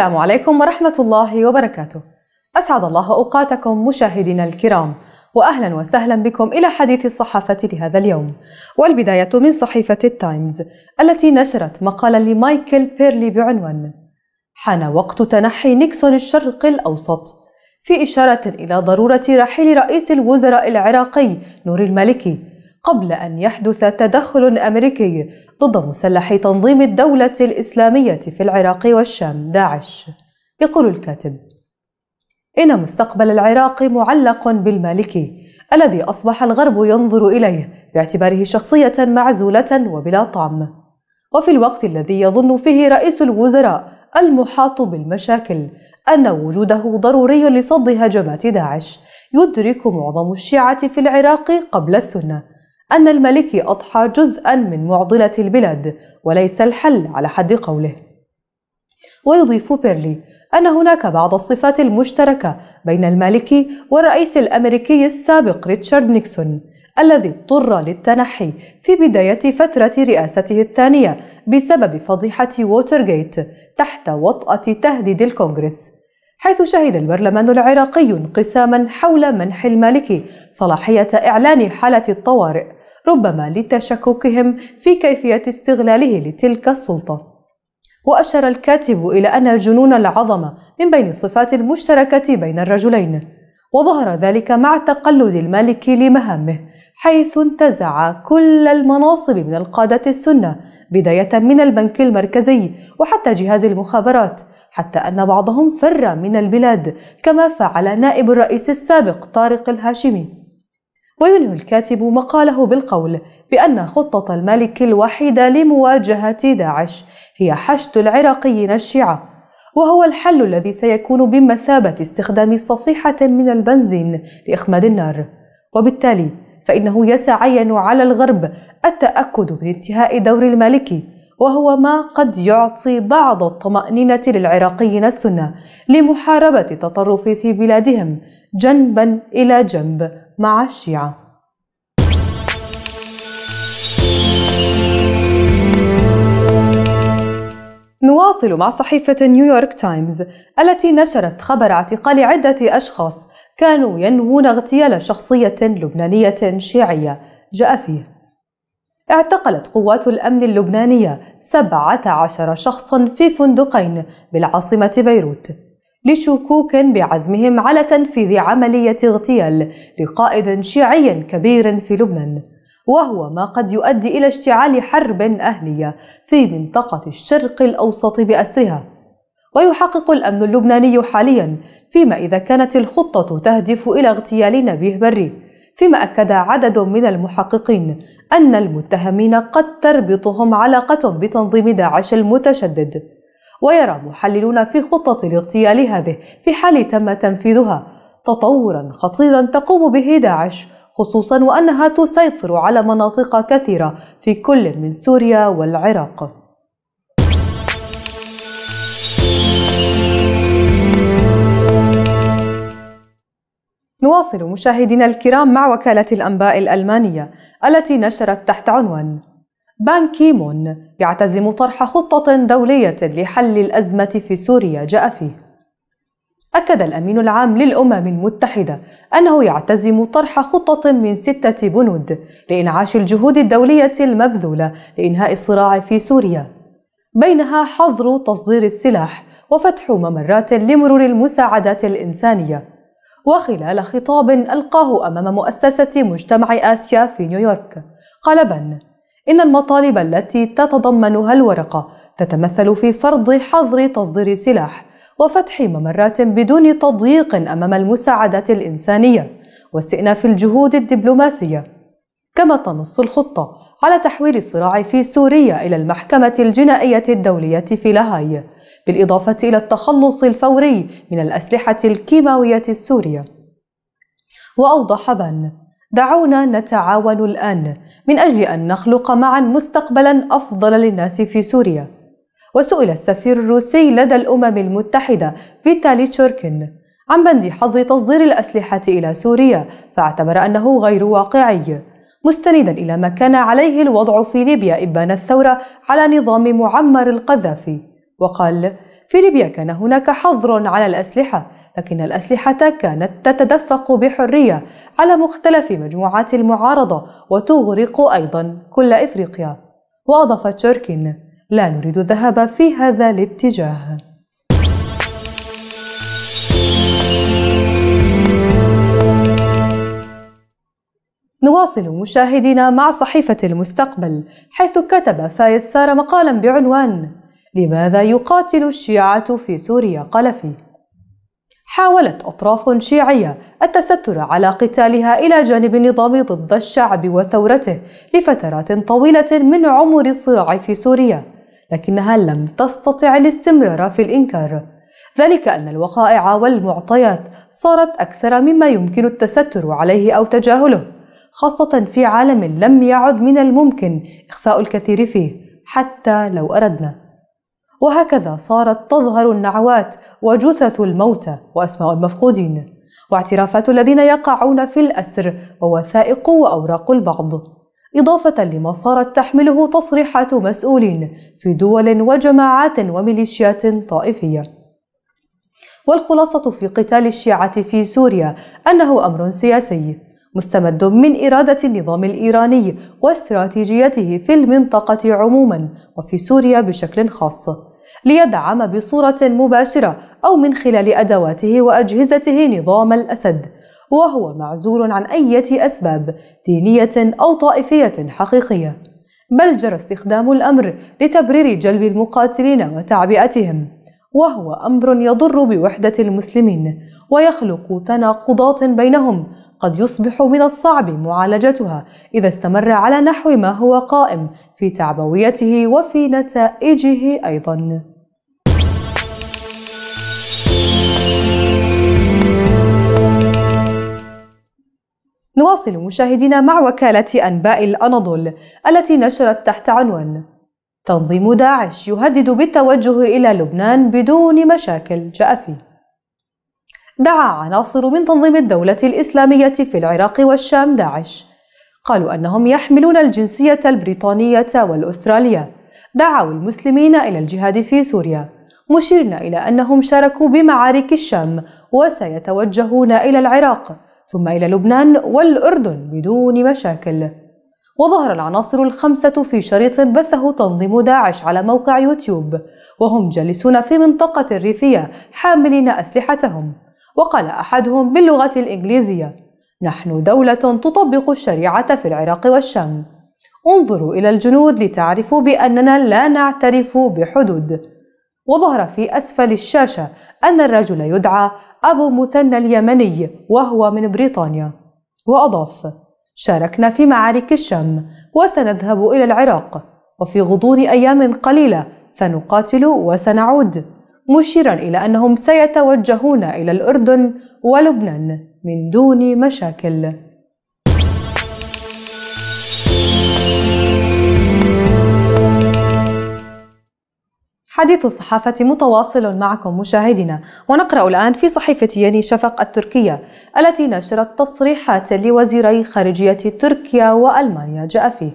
السلام عليكم ورحمة الله وبركاته. أسعد الله أوقاتكم مشاهدينا الكرام، وأهلا وسهلا بكم إلى حديث الصحافة لهذا اليوم، والبداية من صحيفة التايمز التي نشرت مقالا لمايكل بيرلي بعنوان: حان وقت تنحي نيكسون الشرق الأوسط، في إشارة إلى ضرورة رحيل رئيس الوزراء العراقي نور المالكي قبل أن يحدث تدخل أمريكي ضد مسلحي تنظيم الدولة الإسلامية في العراق والشام داعش يقول الكاتب إن مستقبل العراق معلق بالمالكي الذي أصبح الغرب ينظر إليه باعتباره شخصية معزولة وبلا طعم وفي الوقت الذي يظن فيه رئيس الوزراء المحاط بالمشاكل أن وجوده ضروري لصد هجمات داعش يدرك معظم الشيعة في العراق قبل السنة أن المالكي أضحى جزءا من معضلة البلاد وليس الحل على حد قوله ويضيف بيرلي أن هناك بعض الصفات المشتركة بين المالكي والرئيس الأمريكي السابق ريتشارد نيكسون الذي اضطر للتنحي في بداية فترة رئاسته الثانية بسبب فضيحة ووترغيت تحت وطأة تهديد الكونغرس حيث شهد البرلمان العراقي انقساما حول منح المالكي صلاحية إعلان حالة الطوارئ ربما لتشككهم في كيفية استغلاله لتلك السلطة وأشار الكاتب إلى أن جنون العظمة من بين الصفات المشتركة بين الرجلين وظهر ذلك مع تقلد الملك لمهامه حيث انتزع كل المناصب من القادة السنة بداية من البنك المركزي وحتى جهاز المخابرات حتى أن بعضهم فر من البلاد كما فعل نائب الرئيس السابق طارق الهاشمي وينهي الكاتب مقاله بالقول بأن خطة الملك الوحيدة لمواجهة داعش هي حشد العراقيين الشيعة وهو الحل الذي سيكون بمثابة استخدام صفيحة من البنزين لإخماد النار وبالتالي فإنه يتعين على الغرب التأكد من انتهاء دور المالكي وهو ما قد يعطي بعض الطمأنينة للعراقيين السنة لمحاربة التطرف في بلادهم جنبا إلى جنب مع الشيعة نواصل مع صحيفة نيويورك تايمز التي نشرت خبر اعتقال عدة أشخاص كانوا ينوون اغتيال شخصية لبنانية شيعية جاء فيه اعتقلت قوات الأمن اللبنانية 17 شخصا في فندقين بالعاصمة بيروت لشكوك بعزمهم على تنفيذ عملية اغتيال لقائد شيعي كبير في لبنان وهو ما قد يؤدي إلى اشتعال حرب أهلية في منطقة الشرق الأوسط بأسرها ويحقق الأمن اللبناني حاليا فيما إذا كانت الخطة تهدف إلى اغتيال نبيه بري فيما أكد عدد من المحققين أن المتهمين قد تربطهم علاقة بتنظيم داعش المتشدد ويرى محللون في خطة الاغتيال هذه في حال تم تنفيذها تطورا خطيرا تقوم به داعش خصوصا وأنها تسيطر على مناطق كثيرة في كل من سوريا والعراق نواصل مشاهدينا الكرام مع وكالة الأنباء الألمانية التي نشرت تحت عنوان بان كيمون يعتزم طرح خطة دولية لحل الأزمة في سوريا جاء فيه أكد الأمين العام للأمم المتحدة أنه يعتزم طرح خطة من ستة بنود لإنعاش الجهود الدولية المبذولة لإنهاء الصراع في سوريا بينها حظر تصدير السلاح وفتح ممرات لمرور المساعدات الإنسانية وخلال خطاب ألقاه أمام مؤسسة مجتمع آسيا في نيويورك قال بن إن المطالب التي تتضمنها الورقة تتمثل في فرض حظر تصدير سلاح وفتح ممرات بدون تضييق أمام المساعدات الإنسانية واستئناف الجهود الدبلوماسية كما تنص الخطة على تحويل الصراع في سوريا إلى المحكمة الجنائية الدولية في لاهاي بالإضافة إلى التخلص الفوري من الأسلحة الكيماوية السورية وأوضح بان دعونا نتعاون الآن من أجل أن نخلق معا مستقبلا أفضل للناس في سوريا وسئل السفير الروسي لدى الأمم المتحدة فيتالي تشوركين عن بند حظر تصدير الأسلحة إلى سوريا فاعتبر أنه غير واقعي مستندا إلى ما كان عليه الوضع في ليبيا إبان الثورة على نظام معمر القذافي وقال في ليبيا كان هناك حظر على الأسلحة لكن الأسلحة كانت تتدفق بحرية على مختلف مجموعات المعارضة وتغرق أيضا كل إفريقيا وأضاف تشيركين لا نريد الذهاب في هذا الاتجاه نواصل مشاهدينا مع صحيفة المستقبل حيث كتب فايز سارة مقالا بعنوان لماذا يقاتل الشيعة في سوريا قلفي؟ حاولت أطراف شيعية التستر على قتالها إلى جانب النظام ضد الشعب وثورته لفترات طويلة من عمر الصراع في سوريا، لكنها لم تستطع الاستمرار في الإنكار. ذلك أن الوقائع والمعطيات صارت أكثر مما يمكن التستر عليه أو تجاهله، خاصة في عالم لم يعد من الممكن إخفاء الكثير فيه، حتى لو أردنا. وهكذا صارت تظهر النعوات وجثث الموتى واسماء المفقودين واعترافات الذين يقعون في الاسر ووثائق واوراق البعض اضافه لما صارت تحمله تصريحات مسؤولين في دول وجماعات وميليشيات طائفيه والخلاصة في قتال الشيعة في سوريا أنه أمر سياسي مستمد من إرادة النظام الإيراني واستراتيجيته في المنطقة عموما وفي سوريا بشكل خاص ليدعم بصورة مباشرة أو من خلال أدواته وأجهزته نظام الأسد وهو معزول عن أي أسباب دينية أو طائفية حقيقية بل جرى استخدام الأمر لتبرير جلب المقاتلين وتعبئتهم وهو أمر يضر بوحدة المسلمين ويخلق تناقضات بينهم قد يصبح من الصعب معالجتها إذا استمر على نحو ما هو قائم في تعبويته وفي نتائجه أيضاً نواصل مشاهدينا مع وكالة أنباء الأناضول التي نشرت تحت عنوان تنظيم داعش يهدد بالتوجه إلى لبنان بدون مشاكل جاء فيه دعا عناصر من تنظيم الدولة الإسلامية في العراق والشام داعش قالوا أنهم يحملون الجنسية البريطانية والأسترالية دعوا المسلمين إلى الجهاد في سوريا مشيرنا إلى أنهم شاركوا بمعارك الشام وسيتوجهون إلى العراق ثم إلى لبنان والأردن بدون مشاكل وظهر العناصر الخمسة في شريط بثه تنظيم داعش على موقع يوتيوب وهم جالسون في منطقة الريفية حاملين أسلحتهم وقال أحدهم باللغة الإنجليزية نحن دولة تطبق الشريعة في العراق والشام انظروا إلى الجنود لتعرفوا بأننا لا نعترف بحدود وظهر في أسفل الشاشة أن الرجل يدعى أبو مثنى اليمني وهو من بريطانيا وأضاف شاركنا في معارك الشام وسنذهب إلى العراق وفي غضون أيام قليلة سنقاتل وسنعود مشيرا إلى أنهم سيتوجهون إلى الأردن ولبنان من دون مشاكل حديث الصحافة متواصل معكم مشاهدينا ونقرأ الآن في صحيفة يني شفق التركية التي نشرت تصريحات لوزيري خارجية تركيا وألمانيا جاء فيه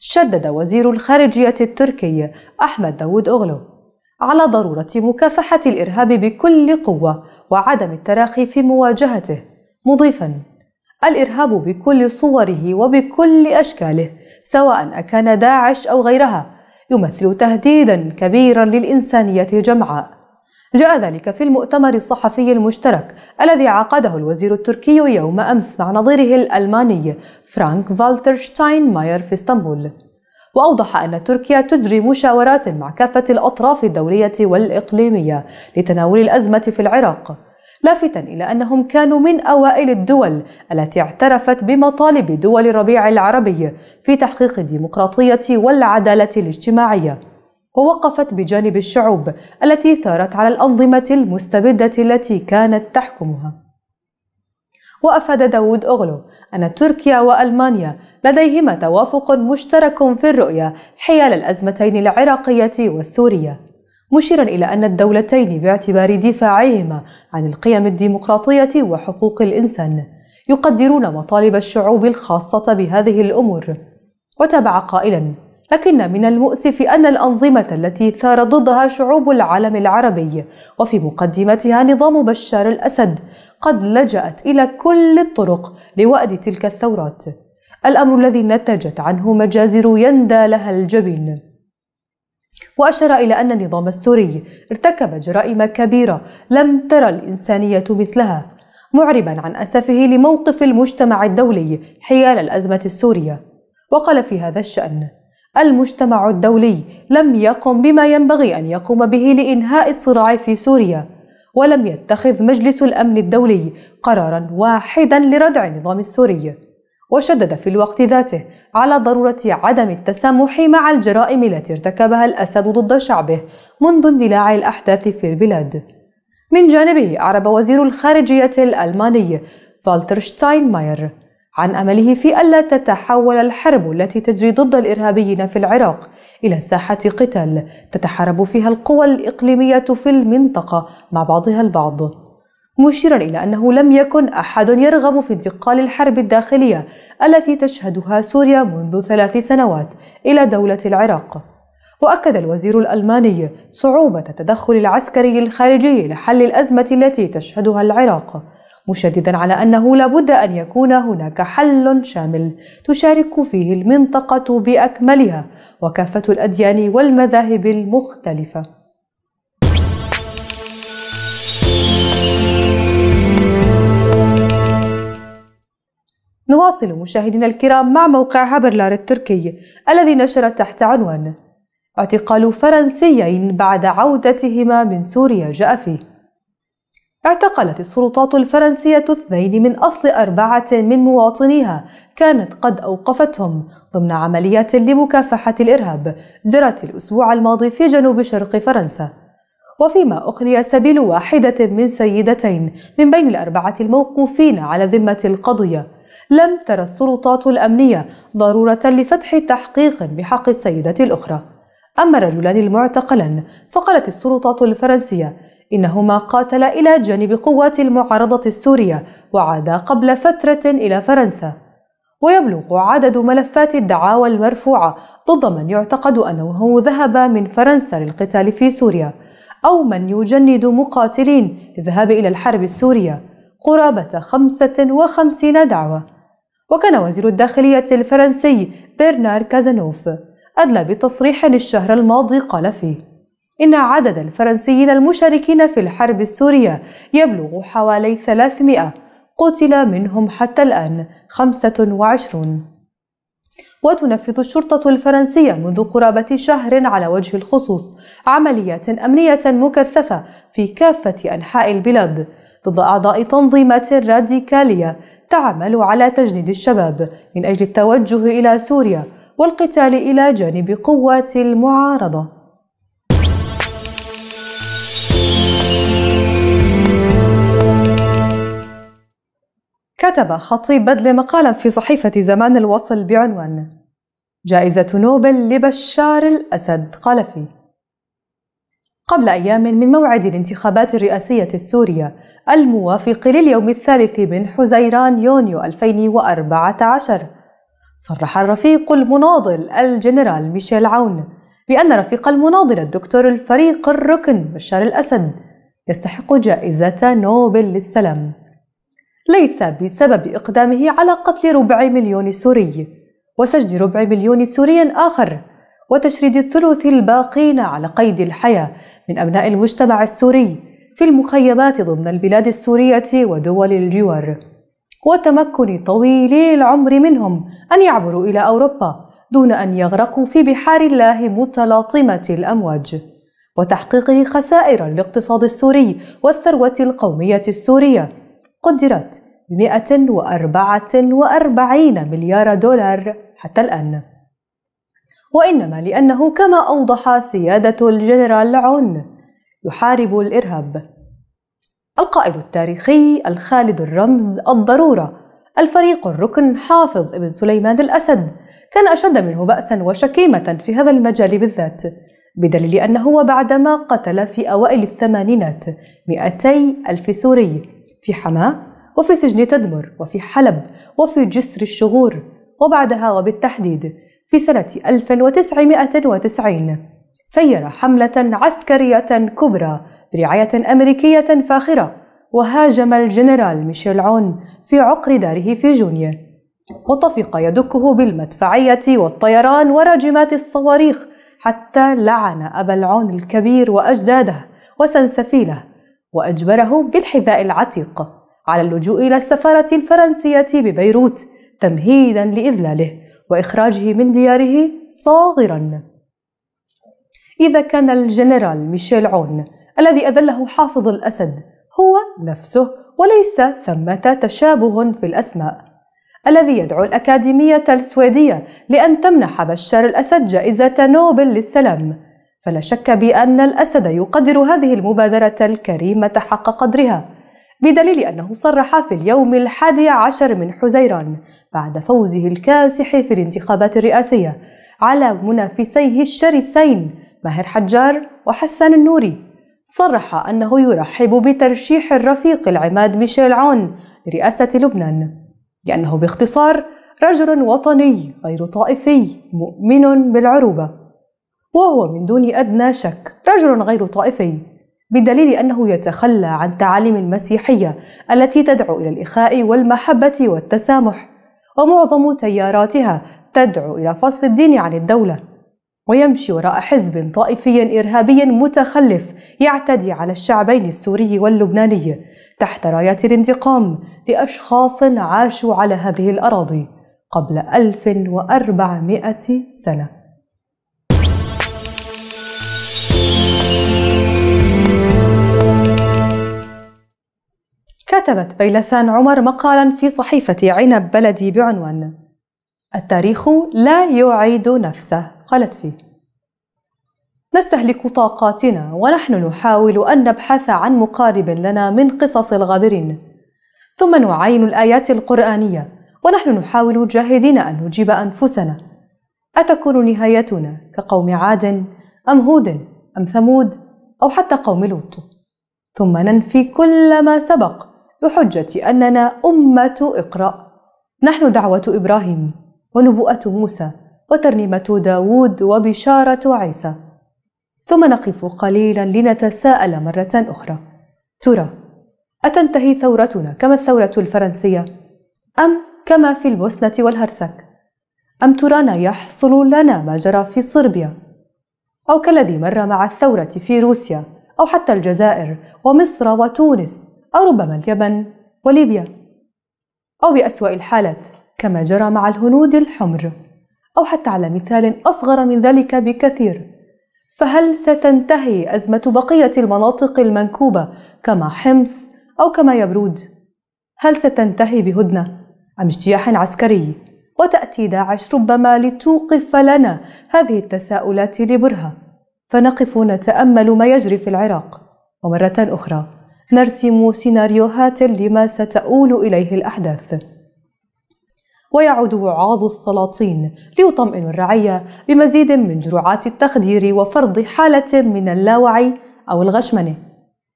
شدد وزير الخارجية التركي أحمد داود أغلو على ضرورة مكافحة الإرهاب بكل قوة وعدم التراخي في مواجهته مضيفاً الإرهاب بكل صوره وبكل أشكاله سواء أكان داعش أو غيرها يمثل تهديدا كبيرا للإنسانية جمعاء جاء ذلك في المؤتمر الصحفي المشترك الذي عقده الوزير التركي يوم أمس مع نظيره الألماني فرانك فالتر شتاين ماير في اسطنبول وأوضح أن تركيا تجري مشاورات مع كافة الأطراف الدولية والإقليمية لتناول الأزمة في العراق لافتا إلى أنهم كانوا من أوائل الدول التي اعترفت بمطالب دول الربيع العربي في تحقيق الديمقراطية والعدالة الاجتماعية ووقفت بجانب الشعوب التي ثارت على الأنظمة المستبدة التي كانت تحكمها وأفاد داود أغلو أن تركيا وألمانيا لديهما توافق مشترك في الرؤية حيال الأزمتين العراقية والسورية مشيرا إلى أن الدولتين باعتبار دفاعهما عن القيم الديمقراطية وحقوق الإنسان يقدرون مطالب الشعوب الخاصة بهذه الأمور وتابع قائلا لكن من المؤسف أن الأنظمة التي ثار ضدها شعوب العالم العربي وفي مقدمتها نظام بشار الأسد قد لجأت إلى كل الطرق لوأد تلك الثورات الأمر الذي نتجت عنه مجازر يندى لها الجبين وأشار إلى أن النظام السوري ارتكب جرائم كبيرة لم ترى الإنسانية مثلها معربا عن أسفه لموقف المجتمع الدولي حيال الأزمة السورية وقال في هذا الشأن المجتمع الدولي لم يقم بما ينبغي أن يقوم به لإنهاء الصراع في سوريا ولم يتخذ مجلس الأمن الدولي قرارا واحدا لردع النظام السوري وشدد في الوقت ذاته على ضرورة عدم التسامح مع الجرائم التي ارتكبها الأسد ضد شعبه منذ اندلاع الأحداث في البلاد. من جانبه أعرب وزير الخارجية الألماني فالتر شتاينماير عن أمله في ألا تتحول الحرب التي تجري ضد الإرهابيين في العراق إلى ساحة قتال تتحارب فيها القوى الإقليمية في المنطقة مع بعضها البعض. مشيرا إلى أنه لم يكن أحد يرغب في انتقال الحرب الداخلية التي تشهدها سوريا منذ ثلاث سنوات إلى دولة العراق وأكد الوزير الألماني صعوبة التدخل العسكري الخارجي لحل الأزمة التي تشهدها العراق مشددا على أنه لابد أن يكون هناك حل شامل تشارك فيه المنطقة بأكملها وكافة الأديان والمذاهب المختلفة نواصل مشاهدينا الكرام مع موقع هابرلار التركي الذي نشر تحت عنوان اعتقال فرنسيين بعد عودتهما من سوريا جاء فيه اعتقلت السلطات الفرنسية اثنين من أصل أربعة من مواطنيها كانت قد أوقفتهم ضمن عمليات لمكافحة الإرهاب جرت الأسبوع الماضي في جنوب شرق فرنسا وفيما أخلي سبيل واحدة من سيدتين من بين الأربعة الموقوفين على ذمة القضية لم ترى السلطات الأمنية ضرورة لفتح تحقيق بحق السيدة الأخرى أما الرجلان المعتقلان فقالت السلطات الفرنسية إنهما قاتلا إلى جانب قوات المعارضة السورية وعادا قبل فترة إلى فرنسا ويبلغ عدد ملفات الدعاوى المرفوعة ضد من يعتقد أنه ذهب من فرنسا للقتال في سوريا أو من يجند مقاتلين للذهاب إلى الحرب السورية قرابة 55 دعوة وكان وزير الداخلية الفرنسي برنار كازانوف أدلى بتصريح الشهر الماضي قال فيه إن عدد الفرنسيين المشاركين في الحرب السورية يبلغ حوالي 300 قتل منهم حتى الآن 25 وتنفذ الشرطة الفرنسية منذ قرابة شهر على وجه الخصوص عمليات أمنية مكثفة في كافة أنحاء البلاد ضد أعضاء تنظيمات راديكالية تعمل على تجنيد الشباب من أجل التوجه إلى سوريا والقتال إلى جانب قوات المعارضة كتب خطيب بدل مقالا في صحيفة زمان الوصل بعنوان جائزة نوبل لبشار الأسد قال فيه قبل أيام من موعد الانتخابات الرئاسية السورية الموافق لليوم الثالث من حزيران يونيو 2014 صرح الرفيق المناضل الجنرال ميشيل عون بأن رفيق المناضل الدكتور الفريق الركن بشار الأسد يستحق جائزة نوبل للسلام ليس بسبب إقدامه على قتل ربع مليون سوري وسجن ربع مليون سوري آخر وتشريد الثلث الباقين على قيد الحياة من أبناء المجتمع السوري في المخيمات ضمن البلاد السورية ودول الجوار وتمكن طويلي العمر منهم أن يعبروا إلى أوروبا دون أن يغرقوا في بحار الله متلاطمة الأمواج وتحقيق خسائر الاقتصاد السوري والثروة القومية السورية قدرت ب 144 مليار دولار حتى الآن وإنما لأنه كما أوضح سيادة الجنرال عون يحارب الإرهاب القائد التاريخي الخالد الرمز الضرورة الفريق الركن حافظ ابن سليمان الأسد كان أشد منه بأسا وشكيمة في هذا المجال بالذات بدليل أنه بعدما قتل في أوائل الثمانينات مئتي ألف سوري في حماة وفي سجن تدمر وفي حلب وفي جسر الشغور وبعدها وبالتحديد في سنة 1990 سير حملة عسكرية كبرى برعاية أمريكية فاخرة وهاجم الجنرال ميشيل عون في عقر داره في جونيا وطفق يدكه بالمدفعية والطيران ورجمات الصواريخ حتى لعن أبا العون الكبير وأجداده وسنسفيله وأجبره بالحذاء العتيق على اللجوء إلى السفارة الفرنسية ببيروت تمهيدا لإذلاله وإخراجه من دياره صاغرا إذا كان الجنرال ميشيل عون الذي أذله حافظ الأسد هو نفسه وليس ثمة تشابه في الأسماء الذي يدعو الأكاديمية السويدية لأن تمنح بشار الأسد جائزة نوبل للسلام فلا شك بأن الأسد يقدر هذه المبادرة الكريمة حق قدرها بدليل أنه صرح في اليوم الحادي عشر من حزيران بعد فوزه الكاسح في الانتخابات الرئاسية على منافسيه الشرسين ماهر حجار وحسان النوري صرح أنه يرحب بترشيح الرفيق العماد ميشيل عون لرئاسة لبنان لأنه باختصار رجل وطني غير طائفي مؤمن بالعروبة وهو من دون أدنى شك رجل غير طائفي بدليل أنه يتخلى عن تعاليم المسيحية التي تدعو إلى الإخاء والمحبة والتسامح ومعظم تياراتها تدعو إلى فصل الدين عن الدولة ويمشي وراء حزب طائفي إرهابي متخلف يعتدي على الشعبين السوري واللبناني تحت راية الانتقام لأشخاص عاشوا على هذه الأراضي قبل 1400 سنة كتبت بيلسان عمر مقالا في صحيفة عنب بلدي بعنوان التاريخ لا يعيد نفسه قالت فيه نستهلك طاقاتنا ونحن نحاول أن نبحث عن مقارب لنا من قصص الغابرين ثم نعاين الآيات القرآنية ونحن نحاول جاهدين أن نجيب أنفسنا أتكون نهايتنا كقوم عاد أم هود أم ثمود أو حتى قوم لوط ثم ننفي كل ما سبق بحجة أننا أمة اقرأ نحن دعوة إبراهيم ونبوءة موسى وترنيمة داوود وبشارة عيسى ثم نقف قليلا لنتساءل مرة أخرى ترى أتنتهي ثورتنا كما الثورة الفرنسية أم كما في البوسنة والهرسك أم ترانا يحصل لنا ما جرى في صربيا أو كالذي مر مع الثورة في روسيا أو حتى الجزائر ومصر وتونس أو ربما اليمن وليبيا أو بأسوأ الحالات كما جرى مع الهنود الحمر أو حتى على مثال أصغر من ذلك بكثير فهل ستنتهي أزمة بقية المناطق المنكوبة كما حمص أو كما يبرود؟ هل ستنتهي بهدنة أم اجتياح عسكري؟ وتأتي داعش ربما لتوقف لنا هذه التساؤلات لبرهة فنقف نتأمل ما يجري في العراق ومرة أخرى نرسم سيناريوهات لما ستؤول إليه الأحداث ويعود وعاظ السلاطين ليطمئنوا الرعية بمزيد من جرعات التخدير وفرض حالة من اللاوعي أو الغشمنة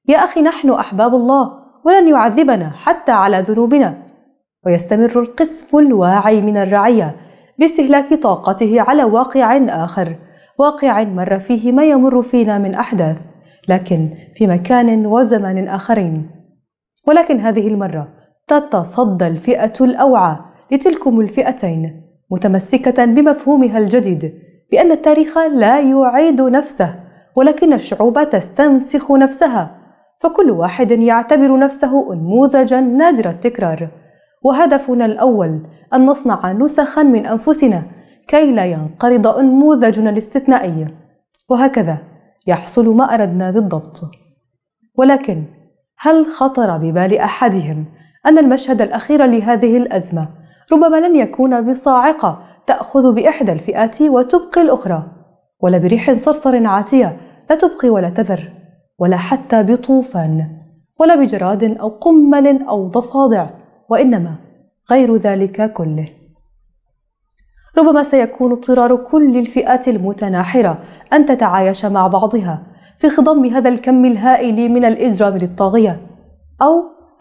يا أخي نحن أحباب الله ولن يعذبنا حتى على ذنوبنا ويستمر القسم الواعي من الرعية باستهلاك طاقته على واقع آخر واقع مر فيه ما يمر فينا من أحداث لكن في مكان وزمان آخرين ولكن هذه المرة تتصدى الفئة الأوعى لتلكم الفئتين متمسكة بمفهومها الجديد بأن التاريخ لا يعيد نفسه ولكن الشعوب تستنسخ نفسها فكل واحد يعتبر نفسه أنموذجا نادر التكرار وهدفنا الأول أن نصنع نسخا من أنفسنا كي لا ينقرض أنموذجنا الاستثنائي وهكذا يحصل ما أردنا بالضبط ولكن هل خطر ببال أحدهم أن المشهد الأخير لهذه الأزمة ربما لن يكون بصاعقة تأخذ بإحدى الفئات وتبقي الأخرى ولا بريح صرصر عاتية لا تبقي ولا تذر ولا حتى بطوفان ولا بجراد أو قمل أو ضفادع وإنما غير ذلك كله ربما سيكون اضطرار كل الفئات المتناحرة أن تتعايش مع بعضها في خضم هذا الكم الهائل من الإجرام للطاغية أو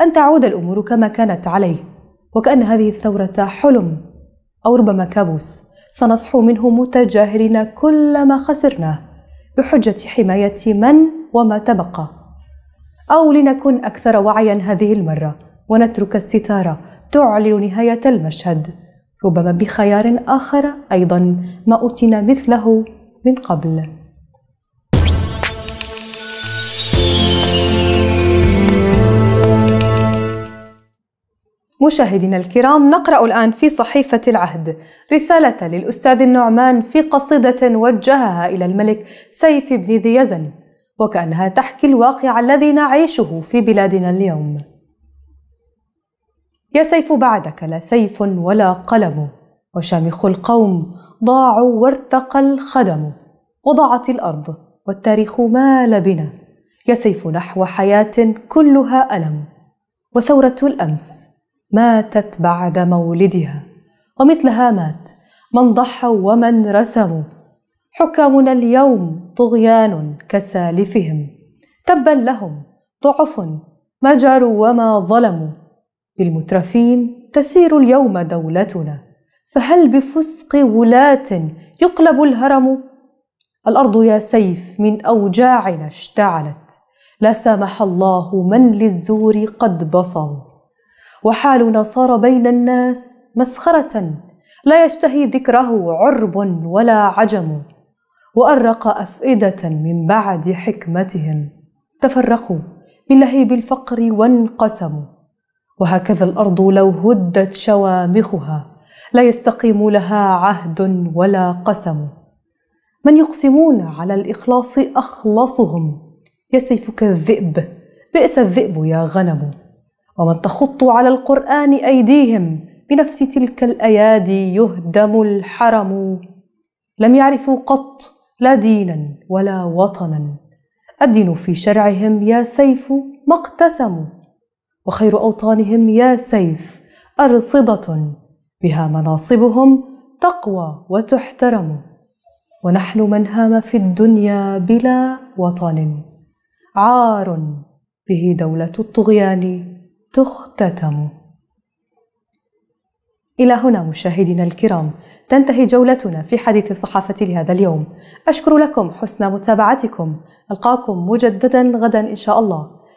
أن تعود الأمور كما كانت عليه وكأن هذه الثورة حلم أو ربما كابوس سنصحو منه متجاهلين كل ما خسرناه بحجة حماية من وما تبقى أو لنكن أكثر وعيا هذه المرة ونترك الستارة تعلن نهاية المشهد ربما بخيار آخر أيضا ما أوتينا مثله من قبل مشاهدينا الكرام نقرأ الآن في صحيفة العهد رسالة للأستاذ النعمان في قصيدة وجهها إلى الملك سيف بن ذي يزن وكأنها تحكي الواقع الذي نعيشه في بلادنا اليوم يا سيف بعدك لا سيف ولا قلم وشامخ القوم ضاعوا وارتقى الخدم وضاعت الارض والتاريخ مال بنا يا سيف نحو حياه كلها الم وثوره الامس ماتت بعد مولدها ومثلها مات من ضحوا ومن رسموا حكامنا اليوم طغيان كسالفهم تبا لهم ضعف ما جاروا وما ظلموا بالمترفين تسير اليوم دولتنا فهل بفسق ولاة يقلب الهرم الارض يا سيف من اوجاعنا اشتعلت لا سامح الله من للزور قد بصم وحالنا صار بين الناس مسخره لا يشتهي ذكره عرب ولا عجم وارق افئده من بعد حكمتهم تفرقوا من لهيب الفقر وانقسموا وهكذا الارض لو هدت شوامخها لا يستقيم لها عهد ولا قسم من يقسمون على الاخلاص اخلصهم يا سيفك الذئب بئس الذئب يا غنم ومن تخط على القران ايديهم بنفس تلك الايادي يهدم الحرم لم يعرفوا قط لا دينا ولا وطنا الدين في شرعهم يا سيف ما اقتسموا وخير أوطانهم يا سيف أرصدة بها مناصبهم تقوى وتحترم ونحن من هام في الدنيا بلا وطن عار به دولة الطغيان تختتم إلى هنا مشاهدينا الكرام تنتهي جولتنا في حديث الصحافة لهذا اليوم أشكر لكم حسن متابعتكم ألقاكم مجددا غدا إن شاء الله